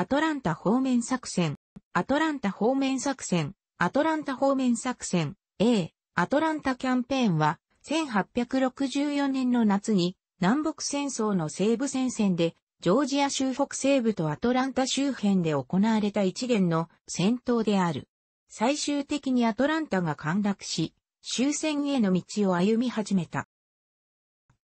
アトランタ方面作戦、アトランタ方面作戦、アトランタ方面作戦、A、アトランタキャンペーンは、1864年の夏に、南北戦争の西部戦線で、ジョージア州北西部とアトランタ周辺で行われた一連の戦闘である。最終的にアトランタが陥落し、終戦への道を歩み始めた。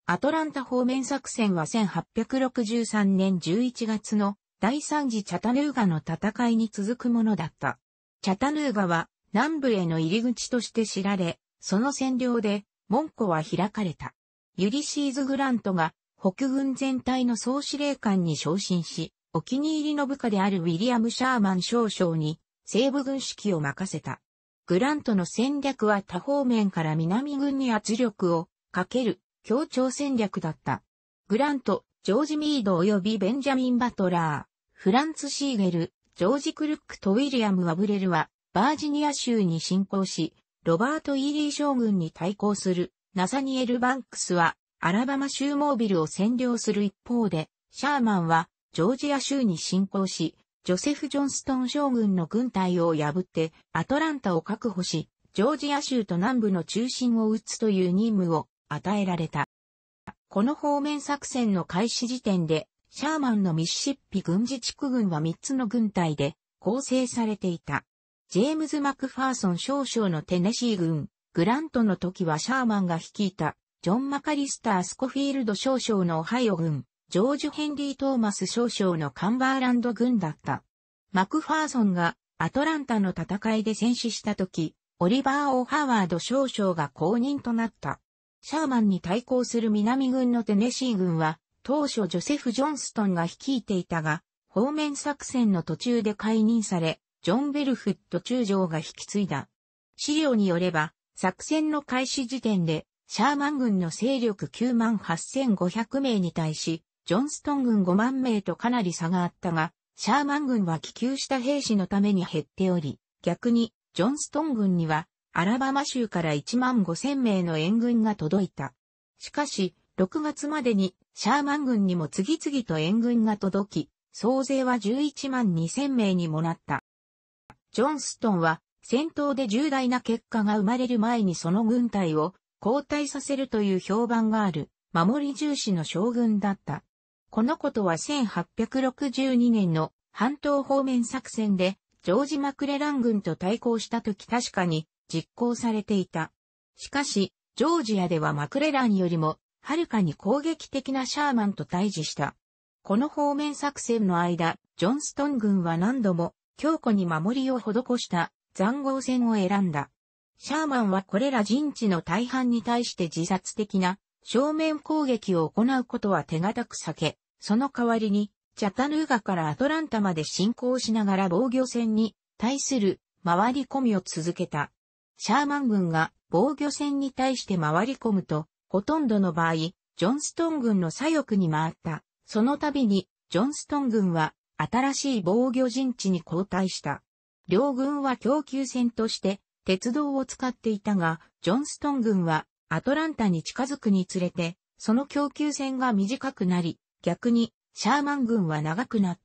アトランタ方面作戦は1863年11月の第三次チャタヌーガの戦いに続くものだった。チャタヌーガは南部への入り口として知られ、その占領で門戸は開かれた。ユリシーズ・グラントが北軍全体の総司令官に昇進し、お気に入りの部下であるウィリアム・シャーマン少将に西部軍指揮を任せた。グラントの戦略は多方面から南軍に圧力をかける協調戦略だった。グラントジョージ・ミード及びベンジャミン・バトラー、フランツ・シーゲル、ジョージ・クルックとウィリアム・ワブレルは、バージニア州に侵攻し、ロバート・イーリー将軍に対抗する、ナサニエル・バンクスは、アラバマ州モービルを占領する一方で、シャーマンは、ジョージア州に侵攻し、ジョセフ・ジョンストン将軍の軍隊を破って、アトランタを確保し、ジョージア州と南部の中心を撃つという任務を与えられた。この方面作戦の開始時点で、シャーマンのミシシッピ軍事地区軍は3つの軍隊で構成されていた。ジェームズ・マクファーソン少将のテネシー軍、グラントの時はシャーマンが率いた、ジョン・マカリスター・スコフィールド少将のオハイオ軍、ジョージ・ヘンリー・トーマス少将のカンバーランド軍だった。マクファーソンがアトランタの戦いで戦死した時、オリバー・オ・ハワード少将が公認となった。シャーマンに対抗する南軍のテネシー軍は、当初ジョセフ・ジョンストンが率いていたが、方面作戦の途中で解任され、ジョン・ベルフット中将が引き継いだ。資料によれば、作戦の開始時点で、シャーマン軍の勢力98,500名に対し、ジョンストン軍5万名とかなり差があったが、シャーマン軍は気球した兵士のために減っており、逆に、ジョンストン軍にはアラバマ州から1万5千名の援軍が届いた。しかし、6月までにシャーマン軍にも次々と援軍が届き、総勢は11万2千名にもなった。ジョンストンは戦闘で重大な結果が生まれる前にその軍隊を交代させるという評判がある守り重視の将軍だった。このことは1862年の半島方面作戦でジョージ・マクレラン軍と対抗した時確かに実行されていた。しかし、ジョージアではマクレランよりも、はるかに攻撃的なシャーマンと対峙した。この方面作戦の間、ジョンストン軍は何度も強固に守りを施した残壕戦を選んだ。シャーマンはこれら陣地の大半に対して自殺的な正面攻撃を行うことは手堅く避け、その代わりに、チャタヌーガからアトランタまで進行しながら防御戦に対する回り込みを続けた。シャーマン軍が防御戦に対して回り込むと、ほとんどの場合、ジョンストン軍の左翼に回った。その度に、ジョンストン軍は新しい防御陣地に交代した。両軍は供給戦として鉄道を使っていたが、ジョンストン軍はアトランタに近づくにつれて、その供給線が短くなり、逆にシャーマン軍は長くなっ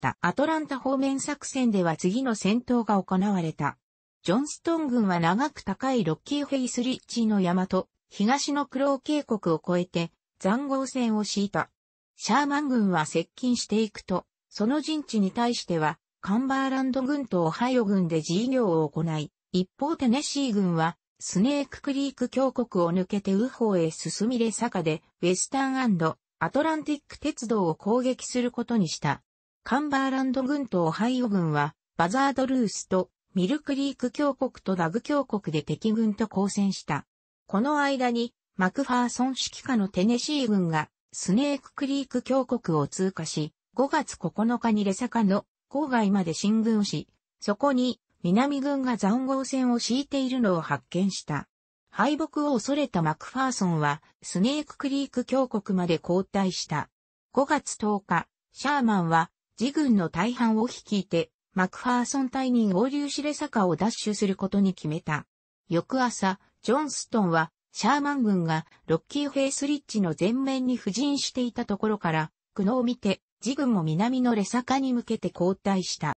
た。アトランタ方面作戦では次の戦闘が行われた。ジョンストン軍は長く高いロッキーフェイスリッチの山と東のクロー渓谷を越えて残壕戦を敷いた。シャーマン軍は接近していくと、その陣地に対してはカンバーランド軍とオハイオ軍で事業を行い、一方テネシー軍はスネーククリーク峡谷を抜けて右方へ進みれ坂でウェスタンアトランティック鉄道を攻撃することにした。カンバーランド軍とオハイオ軍はバザードルースとミルクリーク峡谷とダグ峡谷で敵軍と交戦した。この間に、マクファーソン指揮下のテネシー軍が、スネーククリーク峡谷を通過し、5月9日にレサカの郊外まで進軍し、そこに南軍が残壕戦を敷いているのを発見した。敗北を恐れたマクファーソンは、スネーククリーク峡谷まで後退した。5月10日、シャーマンは、自軍の大半を率いて、マクファーソン隊に合流しサ坂を奪取することに決めた。翌朝、ジョンストンは、シャーマン軍がロッキーフェイスリッジの前面に布陣していたところから、苦悩を見て、自軍も南のレ坂に向けて後退した。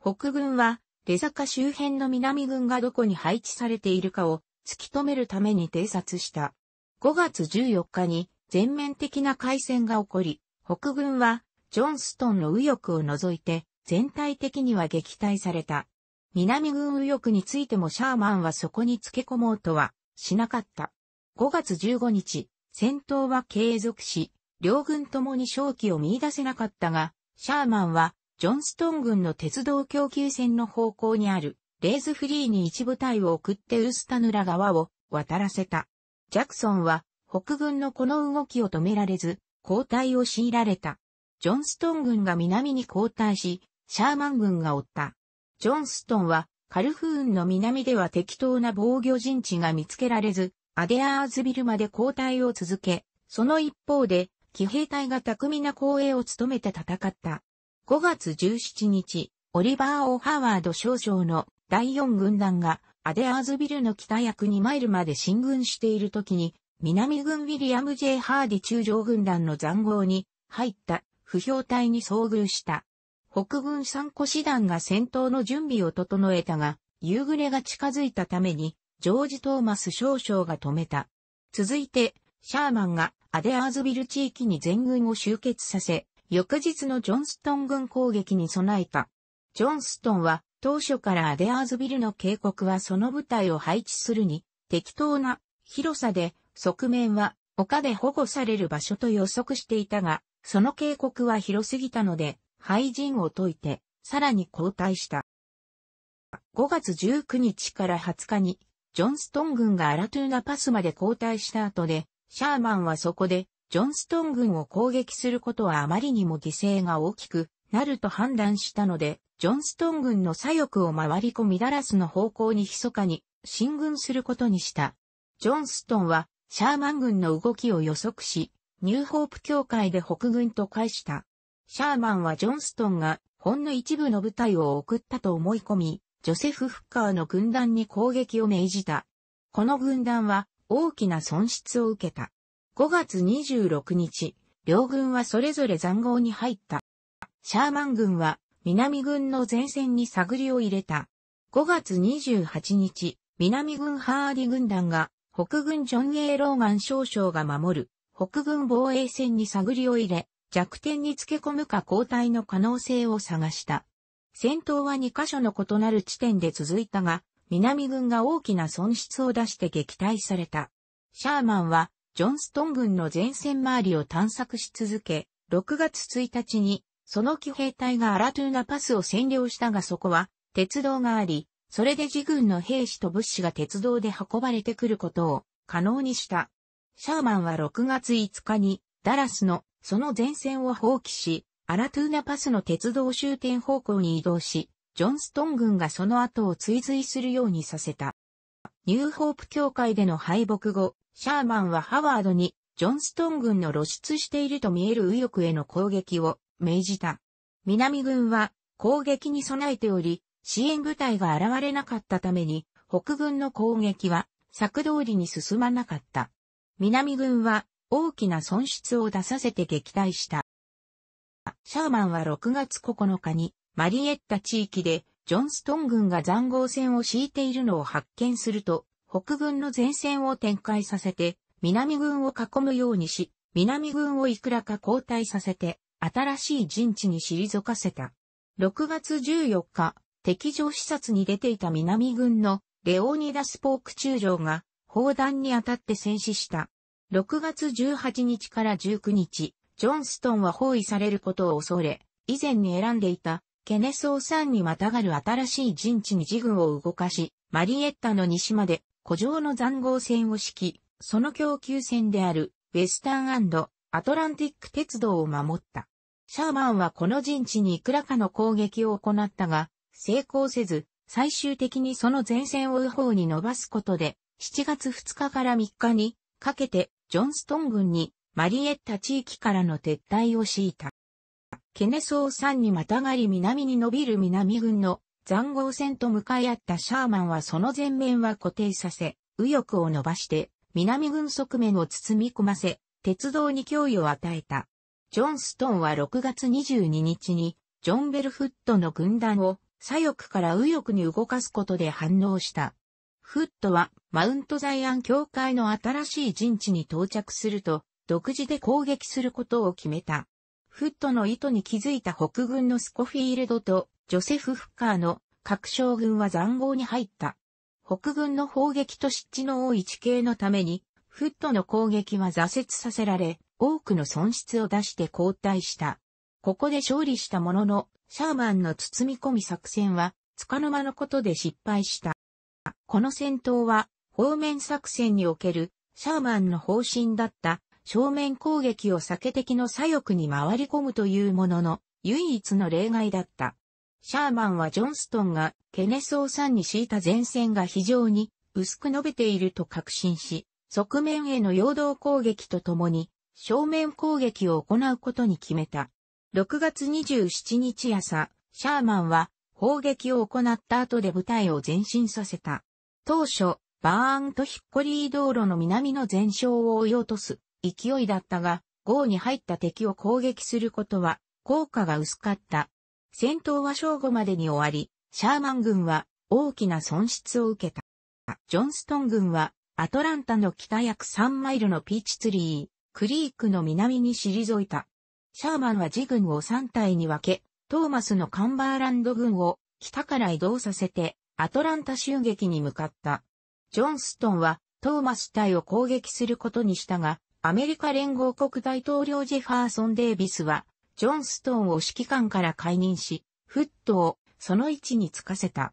北軍は、レ坂周辺の南軍がどこに配置されているかを突き止めるために偵察した。5月14日に全面的な海戦が起こり、北軍はジョンストンの右翼を除いて全体的には撃退された。南軍右翼についてもシャーマンはそこに付け込もうとはしなかった。5月15日、戦闘は継続し、両軍ともに勝機を見出せなかったが、シャーマンは、ジョンストン軍の鉄道供給線の方向にある、レーズフリーに一部隊を送ってウスタヌラ川を渡らせた。ジャクソンは、北軍のこの動きを止められず、交代を強いられた。ジョンストン軍が南に交代し、シャーマン軍が追った。ジョンストンは、カルフーンの南では適当な防御陣地が見つけられず、アデアーズビルまで交代を続け、その一方で、騎兵隊が巧みな後衛を務めて戦った。5月17日、オリバー・オ・ハワード少将の第4軍団が、アデアーズビルの北約2マイルまで進軍している時に、南軍ウィリアム・ J・ ハーディ中将軍団の残壕に入った不評隊に遭遇した。北軍三個師団が戦闘の準備を整えたが、夕暮れが近づいたために、ジョージ・トーマス少将が止めた。続いて、シャーマンがアデアーズビル地域に全軍を集結させ、翌日のジョンストン軍攻撃に備えた。ジョンストンは当初からアデアーズビルの警告はその部隊を配置するに適当な広さで側面は丘で保護される場所と予測していたが、その警告は広すぎたので廃人を解いて、さらに交代した。5月19日から20日に、ジョンストン軍がアラトゥーナパスまで交代した後で、シャーマンはそこで、ジョンストン軍を攻撃することはあまりにも犠牲が大きくなると判断したので、ジョンストン軍の左翼を回り込みダラスの方向に密かに進軍することにした。ジョンストンはシャーマン軍の動きを予測し、ニューホープ教会で北軍と返した。シャーマンはジョンストンがほんの一部の部隊を送ったと思い込み、ジョセフ・フッカーの軍団に攻撃を命じた。この軍団は大きな損失を受けた。5月26日、両軍はそれぞれ残壕に入った。シャーマン軍は南軍の前線に探りを入れた。5月28日、南軍ハーディ軍団が北軍ジョン・エー・ローガン少将が守る北軍防衛線に探りを入れ、弱点につけ込むか交代の可能性を探した。戦闘は2カ所の異なる地点で続いたが、南軍が大きな損失を出して撃退された。シャーマンは、ジョンストン軍の前線周りを探索し続け、6月1日に、その騎兵隊がアラトゥーナパスを占領したがそこは、鉄道があり、それで自軍の兵士と物資が鉄道で運ばれてくることを可能にした。シャーマンは6月5日に、ダラスのその前線を放棄し、アラトゥーナパスの鉄道終点方向に移動し、ジョンストン軍がその後を追随するようにさせた。ニューホープ教会での敗北後、シャーマンはハワードに、ジョンストン軍の露出していると見える右翼への攻撃を命じた。南軍は攻撃に備えており、支援部隊が現れなかったために、北軍の攻撃は策通りに進まなかった。南軍は大きな損失を出させて撃退した。シャーマンは6月9日にマリエッタ地域でジョンストン軍が残壕戦を敷いているのを発見すると、北軍の前線を展開させて、南軍を囲むようにし、南軍をいくらか交代させて、新しい陣地に退かせた。6月14日、敵情視察に出ていた南軍のレオニダス・ポーク中将が砲弾に当たって戦死した。6月18日から19日、ジョンストンは包囲されることを恐れ、以前に選んでいた、ケネソー山にまたがる新しい陣地に自軍を動かし、マリエッタの西まで、古城の残壕戦を敷き、その供給戦である、ウェスタンアトランティック鉄道を守った。シャーマンはこの陣地にいくらかの攻撃を行ったが、成功せず、最終的にその前線を右方に伸ばすことで、7月2日から3日にかけてジョンストン軍にマリエッタ地域からの撤退を敷いた。ケネソー山にまたがり南に伸びる南軍の残壕戦と向かい合ったシャーマンはその前面は固定させ、右翼を伸ばして、南軍側面を包み込ませ、鉄道に脅威を与えた。ジョンストンは6月22日に、ジョンベルフットの軍団を左翼から右翼に動かすことで反応した。フットはマウントザイアン教会の新しい陣地に到着すると、独自で攻撃することを決めた。フットの意図に気づいた北軍のスコフィールドとジョセフ・フッカーの各将軍は残壕に入った。北軍の砲撃と湿地の多い地形のために、フットの攻撃は挫折させられ、多くの損失を出して後退した。ここで勝利したものの、シャーマンの包み込み作戦は、つかの間のことで失敗した。この戦闘は、方面作戦における、シャーマンの方針だった、正面攻撃を避け敵の左翼に回り込むというものの、唯一の例外だった。シャーマンはジョンストンがケネスさんに敷いた前線が非常に薄く伸びていると確信し、側面への陽動攻撃とともに正面攻撃を行うことに決めた。6月27日朝、シャーマンは砲撃を行った後で部隊を前進させた。当初、バーンとヒッコリー道路の南の全勝を追い落とす勢いだったが、号に入った敵を攻撃することは効果が薄かった。戦闘は正午までに終わり、シャーマン軍は大きな損失を受けた。ジョンストン軍はアトランタの北約3マイルのピーチツリー、クリークの南に退いた。シャーマンは自軍を3隊に分け、トーマスのカンバーランド軍を北から移動させてアトランタ襲撃に向かった。ジョンストンはトーマス隊を攻撃することにしたが、アメリカ連合国大統領ジェファーソン・デイビスは、ジョンストンを指揮官から解任し、フットをその位置につかせた。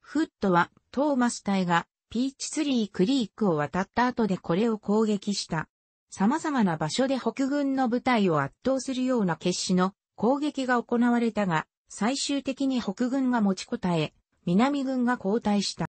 フットはトーマス隊がピーチツリークリークを渡った後でこれを攻撃した。様々な場所で北軍の部隊を圧倒するような決死の攻撃が行われたが、最終的に北軍が持ちこたえ、南軍が後退した。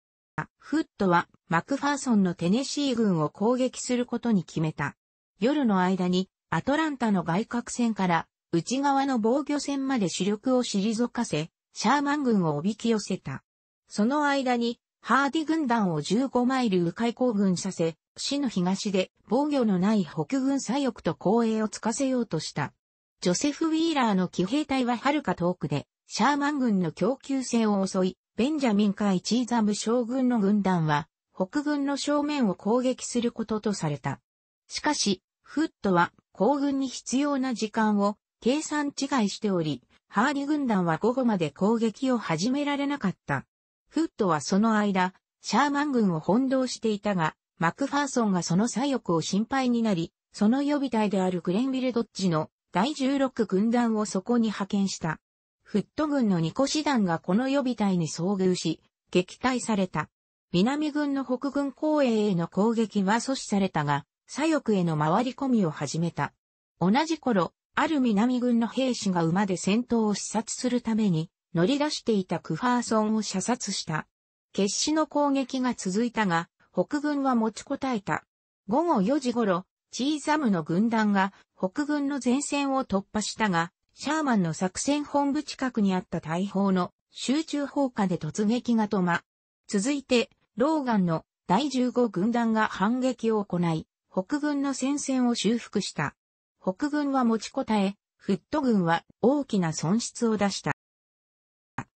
フットはマクファーソンのテネシー軍を攻撃することに決めた。夜の間にアトランタの外角線から内側の防御線まで主力を退かせ、シャーマン軍をおびき寄せた。その間にハーディ軍団を15マイル迂回行軍させ、市の東で防御のない北軍左翼と後衛をつかせようとした。ジョセフ・ウィーラーの騎兵隊は遥か遠くで、シャーマン軍の供給船を襲い、ベンジャミン・カイ・チーザム将軍の軍団は、北軍の正面を攻撃することとされた。しかし、フットは、行軍に必要な時間を、計算違いしており、ハーリ軍団は午後まで攻撃を始められなかった。フットはその間、シャーマン軍を翻弄していたが、マクファーソンがその左翼を心配になり、その予備隊であるグレンビルドッジの第16軍団をそこに派遣した。フット軍の二個師団がこの予備隊に遭遇し、撃退された。南軍の北軍公営への攻撃は阻止されたが、左翼への回り込みを始めた。同じ頃、ある南軍の兵士が馬で戦闘を視察するために、乗り出していたクファーソンを射殺した。決死の攻撃が続いたが、北軍は持ちこたえた。午後4時頃、チーザムの軍団が北軍の前線を突破したが、シャーマンの作戦本部近くにあった大砲の集中砲火で突撃が止ま。続いて、ローガンの第15軍団が反撃を行い、北軍の戦線を修復した。北軍は持ちこたえ、フット軍は大きな損失を出した。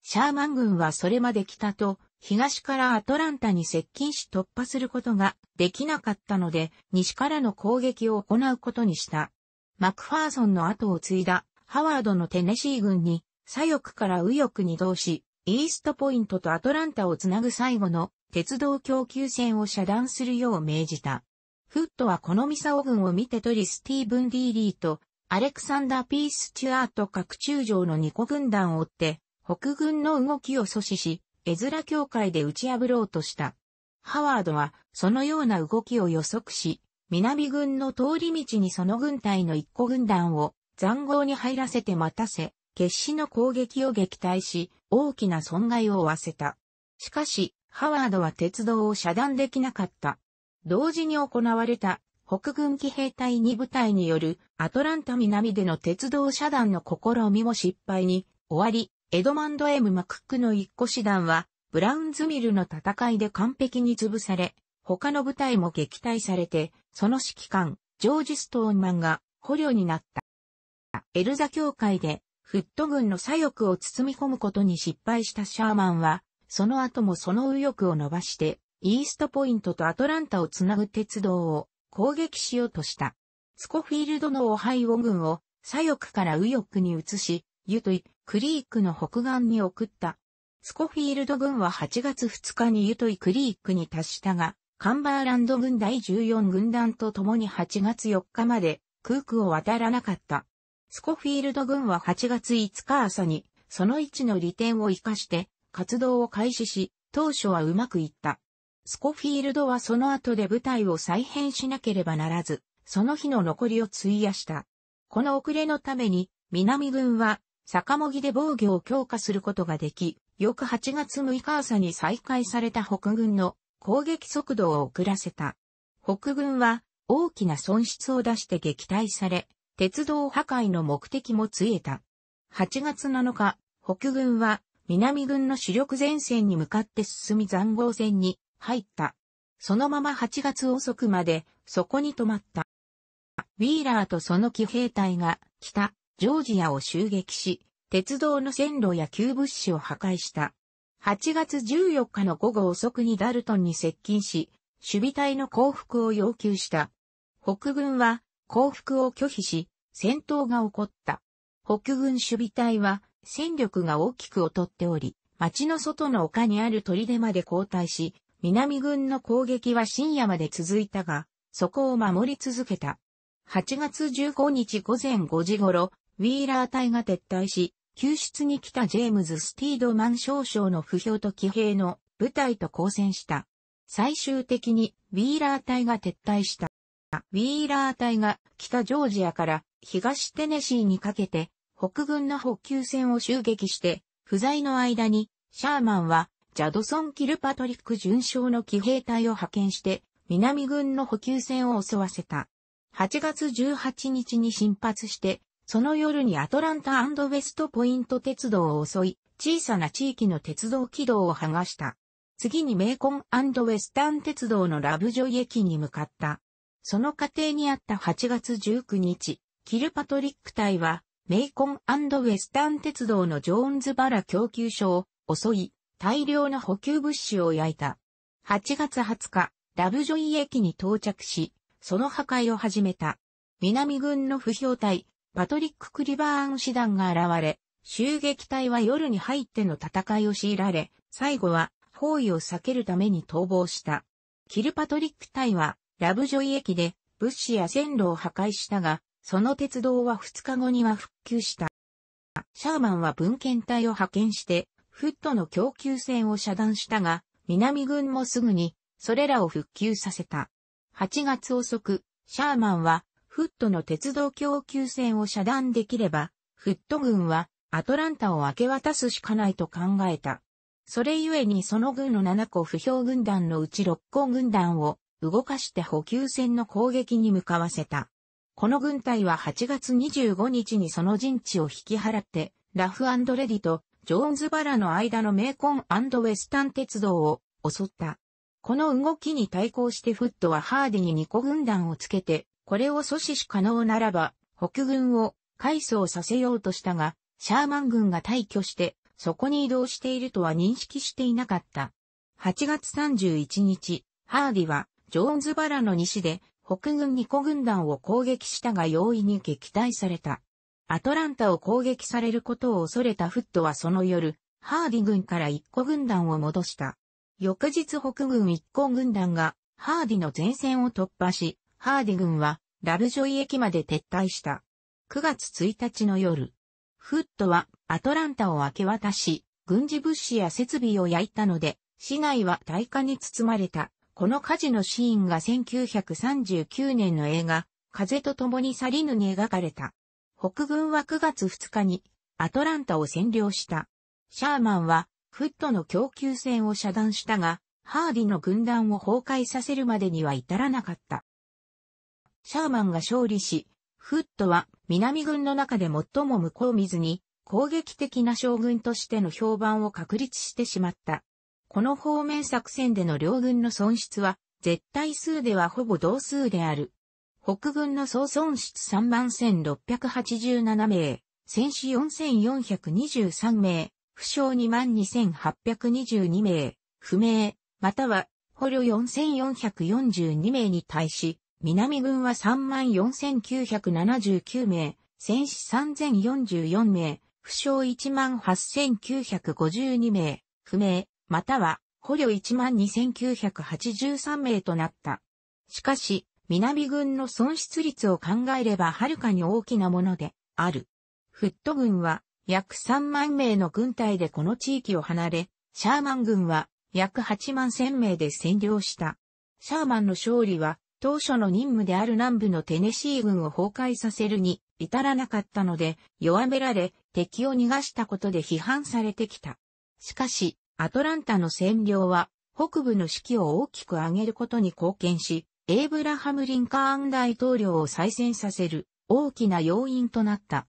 シャーマン軍はそれまで北と東からアトランタに接近し突破することができなかったので、西からの攻撃を行うことにした。マクファーソンの後を継いだハワードのテネシー軍に左翼から右翼に動し、イーストポイントとアトランタをつなぐ最後の鉄道供給線を遮断するよう命じた。フットはこのミサオ軍を見て取りスティーブン・ディーリーとアレクサンダー・ピース・チュアート各中将の2個軍団を追って、北軍の動きを阻止し、エズラ教会で打ち破ろうとした。ハワードは、そのような動きを予測し、南軍の通り道にその軍隊の一個軍団を残壕に入らせて待たせ、決死の攻撃を撃退し、大きな損害を負わせた。しかし、ハワードは鉄道を遮断できなかった。同時に行われた北軍機兵隊2部隊によるアトランタ南での鉄道遮断の試みも失敗に終わり、エドマンド・エム・マクックの一個師団は、ブラウンズミルの戦いで完璧に潰され、他の部隊も撃退されて、その指揮官、ジョージ・ストーンマンが捕虜になった。エルザ教会で、フット軍の左翼を包み込むことに失敗したシャーマンは、その後もその右翼を伸ばして、イーストポイントとアトランタをつなぐ鉄道を攻撃しようとした。スコフィールドのオハイオ軍を左翼から右翼に移し、ユトイ、クリークの北岸に送った。スコフィールド軍は8月2日にユトイクリークに達したが、カンバーランド軍第14軍団と共に8月4日まで空空を渡らなかった。スコフィールド軍は8月5日朝に、その位置の利点を活かして活動を開始し、当初はうまくいった。スコフィールドはその後で部隊を再編しなければならず、その日の残りを費やした。この遅れのために、南軍は坂もぎで防御を強化することができ、翌8月6日朝に再開された北軍の攻撃速度を遅らせた。北軍は大きな損失を出して撃退され、鉄道破壊の目的もついえた。8月7日、北軍は南軍の主力前線に向かって進み残壕戦に入った。そのまま8月遅くまでそこに止まった。ウィーラーとその騎兵隊が北ジョージアを襲撃し、鉄道の線路や急物資を破壊した。8月14日の午後遅くにダルトンに接近し、守備隊の降伏を要求した。北軍は降伏を拒否し、戦闘が起こった。北軍守備隊は戦力が大きく劣っており、町の外の丘にある砦まで後退し、南軍の攻撃は深夜まで続いたが、そこを守り続けた。8月15日午前5時頃、ウィーラー隊が撤退し、救出に来たジェームズ・スティードマン少将の不評と騎兵の部隊と交戦した。最終的にウィーラー隊が撤退した。ウィーラー隊が北ジョージアから東テネシーにかけて北軍の補給線を襲撃して不在の間にシャーマンはジャドソン・キルパトリック巡将の騎兵隊を派遣して南軍の補給線を襲わせた。8月18日に進発してその夜にアトランタウェストポイント鉄道を襲い、小さな地域の鉄道軌道を剥がした。次にメイコンウェスタン鉄道のラブジョイ駅に向かった。その過程にあった8月19日、キルパトリック隊は、メイコンウェスタン鉄道のジョーンズバラ供給所を襲い、大量の補給物資を焼いた。8月20日、ラブジョイ駅に到着し、その破壊を始めた。南軍の不評隊、パトリック・クリバーン師団が現れ、襲撃隊は夜に入っての戦いを強いられ、最後は包囲を避けるために逃亡した。キルパトリック隊はラブジョイ駅で物資や線路を破壊したが、その鉄道は2日後には復旧した。シャーマンは文献隊を派遣して、フットの供給線を遮断したが、南軍もすぐに、それらを復旧させた。8月遅く、シャーマンはフットの鉄道供給線を遮断できれば、フット軍はアトランタを明け渡すしかないと考えた。それゆえにその軍の7個不評軍団のうち6個軍団を動かして補給線の攻撃に向かわせた。この軍隊は8月25日にその陣地を引き払って、ラフレディとジョーンズバラの間のメーコンウェスタン鉄道を襲った。この動きに対抗してフットはハーディに2個軍団をつけてこれを阻止し可能ならば、北軍を回送させようとしたが、シャーマン軍が退去して、そこに移動しているとは認識していなかった。8月31日、ハーディは、ジョーンズバラの西で、北軍二個軍団を攻撃したが容易に撃退された。アトランタを攻撃されることを恐れたフットはその夜、ハーディ軍から一個軍団を戻した。翌日北軍一個軍団が、ハーディの前線を突破し、ハーディ軍はラルジョイ駅まで撤退した。9月1日の夜、フットはアトランタを明け渡し、軍事物資や設備を焼いたので、市内は大火に包まれた。この火事のシーンが1939年の映画、風と共に去りぬに描かれた。北軍は9月2日にアトランタを占領した。シャーマンはフットの供給線を遮断したが、ハーディの軍団を崩壊させるまでには至らなかった。シャーマンが勝利し、フットは南軍の中で最も向こう見ずに攻撃的な将軍としての評判を確立してしまった。この方面作戦での両軍の損失は絶対数ではほぼ同数である。北軍の総損失3万1687名、戦死4423名、負傷2万2822名、不明、または捕虜4442名に対し、南軍は34,979名、戦死3044名、負傷18,952名、不明、または捕虜12,983名となった。しかし、南軍の損失率を考えればはるかに大きなものである。フット軍は約3万名の軍隊でこの地域を離れ、シャーマン軍は約8万1000名で占領した。シャーマンの勝利は当初の任務である南部のテネシー軍を崩壊させるに至らなかったので、弱められ、敵を逃がしたことで批判されてきた。しかし、アトランタの占領は、北部の士気を大きく上げることに貢献し、エイブラハム・リンカーン大統領を再選させる大きな要因となった。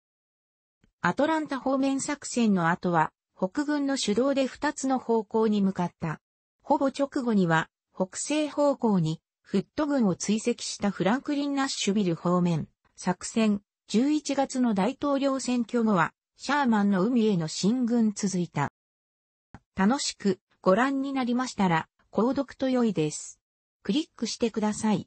アトランタ方面作戦の後は、北軍の主導で2つの方向に向かった。ほぼ直後には、北西方向にフット軍を追跡したフランクリン・ナッシュビル方面、作戦、11月の大統領選挙後は、シャーマンの海への進軍続いた。楽しくご覧になりましたら、購読と良いです。クリックしてください。